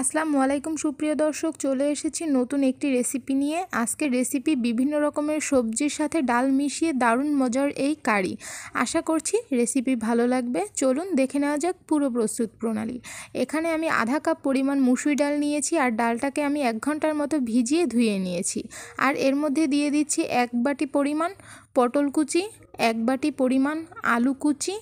আসসালামু আলাইকুম সুপ্রিয় দর্শক চলে এসেছি নতুন একটি রেসিপি নিয়ে আজকে রেসিপি বিভিন্ন রকমের সবজির সাথে ডাল মিশিয়ে দারুণ মজার এই কারি আশা করছি রেসিপি ভালো লাগবে চলুন দেখে নেওয়া যাক পুরো প্রস্তুত প্রণালী এখানে আমি আধা কাপ পরিমাণ মুসুরি ডাল নিয়েছি আর ডালটাকে আমি এক ঘন্টার মতো ভিজিয়ে ধুয়ে নিয়েছি আর এর মধ্যে দিয়ে দিচ্ছি এক বাটি পরিমাণ পটল কুচি এক বাটি পরিমাণ আলু কুচি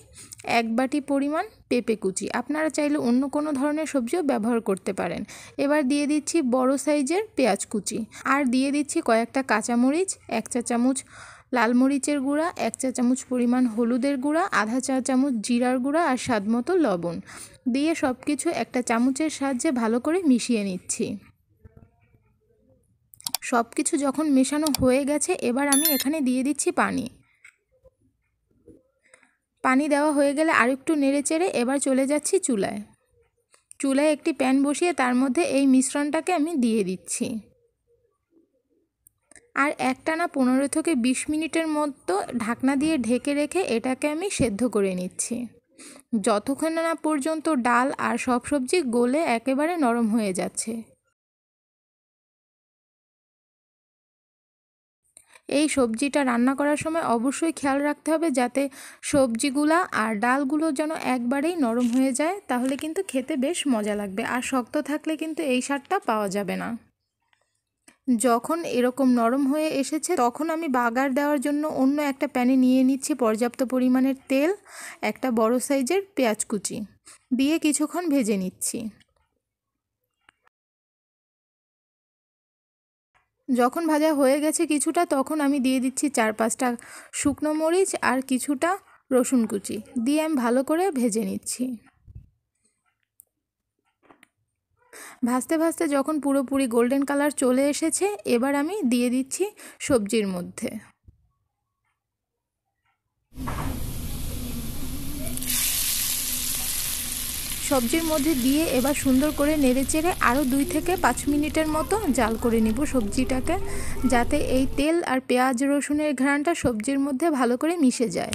এক বাটি পরিমাণ পেঁপে কুচি আপনারা চাইলে অন্য কোনো ধরনের সবজিও ব্যবহার করতে পারেন এবার দিয়ে দিচ্ছি বড় সাইজের পেঁয়াজ কুচি আর দিয়ে দিচ্ছি কয়েকটা কাঁচামরিচ এক চা চামচ লাল মরিচের গুঁড়া এক চা চামচ পরিমাণ হলুদের গুঁড়া আধা চা চামচ জিরার গুঁড়া আর স্বাদমতো লবণ দিয়ে সব কিছু একটা চামচের সাহায্যে ভালো করে মিশিয়ে নিচ্ছি সব কিছু যখন মেশানো হয়ে গেছে এবার আমি এখানে দিয়ে দিচ্ছি পানি পানি দেওয়া হয়ে গেলে আর একটু নেড়ে চেড়ে এবার চলে যাচ্ছি চুলায় চুলায় একটি প্যান বসিয়ে তার মধ্যে এই মিশ্রণটাকে আমি দিয়ে দিচ্ছি আর একটানা পনেরো থেকে বিশ মিনিটের মতো ঢাকনা দিয়ে ঢেকে রেখে এটাকে আমি সেদ্ধ করে নিচ্ছি যতক্ষণ না পর্যন্ত ডাল আর সব সবজি গলে একেবারে নরম হয়ে যাচ্ছে এই সবজিটা রান্না করার সময় অবশ্যই খেয়াল রাখতে হবে যাতে সবজিগুলা আর ডালগুলো যেন একবারেই নরম হয়ে যায় তাহলে কিন্তু খেতে বেশ মজা লাগবে আর শক্ত থাকলে কিন্তু এই সারটা পাওয়া যাবে না যখন এরকম নরম হয়ে এসেছে তখন আমি বাগার দেওয়ার জন্য অন্য একটা প্যানে নিয়ে নিচ্ছি পর্যাপ্ত পরিমাণের তেল একটা বড় সাইজের পেঁয়াজ কুচি দিয়ে কিছুক্ষণ ভেজে নিচ্ছি যখন ভাজা হয়ে গেছে কিছুটা তখন আমি দিয়ে দিচ্ছি চার পাঁচটা শুকনো মরিচ আর কিছুটা রসুন কুচি দিয়ে আমি ভালো করে ভেজে নিচ্ছি ভাজতে ভাজতে যখন পুরোপুরি গোল্ডেন কালার চলে এসেছে এবার আমি দিয়ে দিচ্ছি সবজির মধ্যে সবজির মধ্যে দিয়ে এবার সুন্দর করে নেড়ে চেড়ে আরও দুই থেকে পাঁচ মিনিটের মতো জাল করে নিব সবজিটাকে যাতে এই তেল আর পেঁয়াজ রসুনের ঘ্রাণটা সবজির মধ্যে ভালো করে মিশে যায়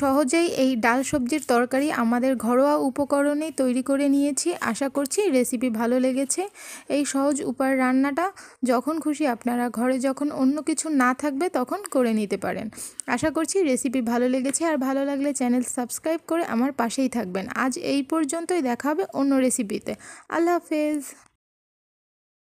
সহজেই এই ডাল সবজির তরকারি আমাদের ঘরোয়া উপকরণেই তৈরি করে নিয়েছি আশা করছি রেসিপি ভালো লেগেছে এই সহজ উপায় রান্নাটা যখন খুশি আপনারা ঘরে যখন অন্য কিছু না থাকবে তখন করে নিতে পারেন আশা করছি রেসিপি ভালো লেগেছে আর ভালো লাগলে চ্যানেল সাবস্ক্রাইব করে আমার পাশেই থাকবেন আজ এই পর্যন্তই দেখা হবে অন্য রেসিপিতে আল্লাহ হাফেজ